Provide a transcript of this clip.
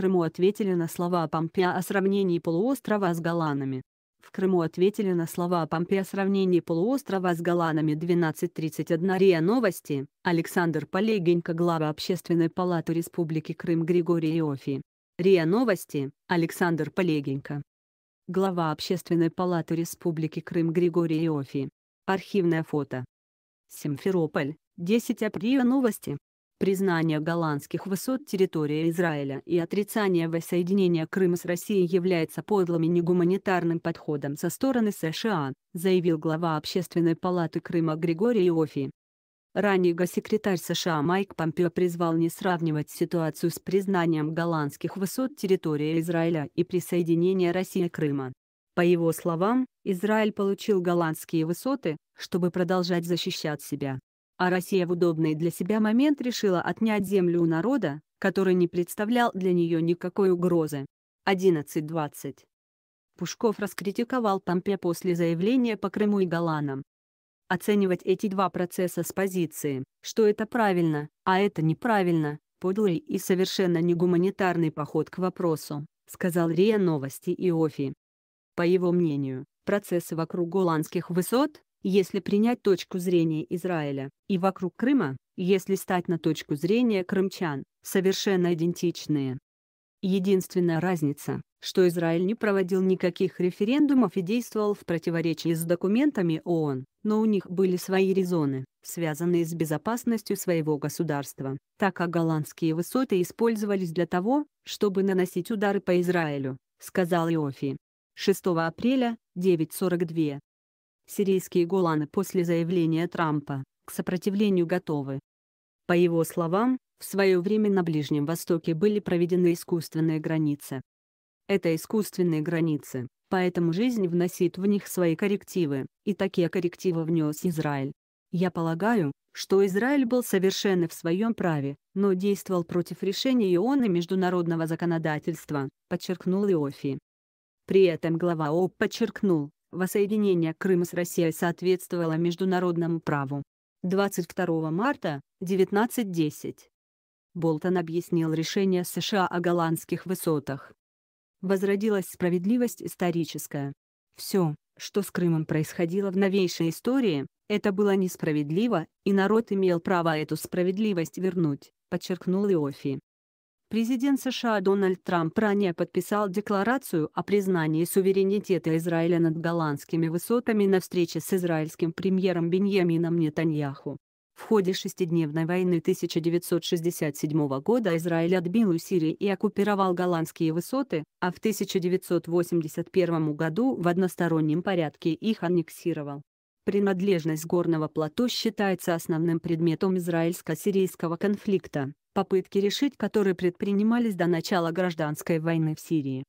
Крыму ответили на слова Помпея о сравнении полуострова с Голанами. В Крыму ответили на слова Помпея о сравнении полуострова с Голанами 12.31 РИА Новости, Александр Полегенько глава Общественной палаты Республики Крым Григорий Иофи. РИА Новости, Александр Полегенько. Глава Общественной палаты Республики Крым Григорий Иофи. Архивное фото. Симферополь, 10 апреля новости. Признание голландских высот территории Израиля и отрицание воссоединения Крыма с Россией является подлым и негуманитарным подходом со стороны США, заявил глава Общественной палаты Крыма Григорий Иофи. Ранее госсекретарь США Майк Помпео призвал не сравнивать ситуацию с признанием голландских высот территории Израиля и присоединения России Крыма. По его словам, Израиль получил голландские высоты, чтобы продолжать защищать себя а Россия в удобный для себя момент решила отнять землю у народа, который не представлял для нее никакой угрозы. 11.20 Пушков раскритиковал Помпе после заявления по Крыму и Голландам. Оценивать эти два процесса с позиции, что это правильно, а это неправильно, подлый и совершенно негуманитарный поход к вопросу, сказал РИА Новости и Офи. По его мнению, процессы вокруг голландских высот, если принять точку зрения Израиля, и вокруг Крыма, если стать на точку зрения крымчан, совершенно идентичные. Единственная разница, что Израиль не проводил никаких референдумов и действовал в противоречии с документами ООН, но у них были свои резоны, связанные с безопасностью своего государства, так как голландские высоты использовались для того, чтобы наносить удары по Израилю, сказал Иофи. 6 апреля, 9.42, сирийские голаны после заявления Трампа, к сопротивлению готовы. По его словам, в свое время на Ближнем Востоке были проведены искусственные границы. Это искусственные границы, поэтому жизнь вносит в них свои коррективы, и такие коррективы внес Израиль. Я полагаю, что Израиль был совершенно в своем праве, но действовал против решения ООН и международного законодательства, подчеркнул Иофи. При этом глава ООП подчеркнул, воссоединение Крыма с Россией соответствовало международному праву. 22 марта, 19.10. Болтон объяснил решение США о голландских высотах. Возродилась справедливость историческая. Все, что с Крымом происходило в новейшей истории, это было несправедливо, и народ имел право эту справедливость вернуть, подчеркнул Иофи. Президент США Дональд Трамп ранее подписал декларацию о признании суверенитета Израиля над голландскими высотами на встрече с израильским премьером Беньямином Нетаньяху. В ходе шестидневной войны 1967 года Израиль отбил у Сирии и оккупировал голландские высоты, а в 1981 году в одностороннем порядке их аннексировал. Принадлежность горного плато считается основным предметом израильско-сирийского конфликта попытки решить которые предпринимались до начала гражданской войны в Сирии.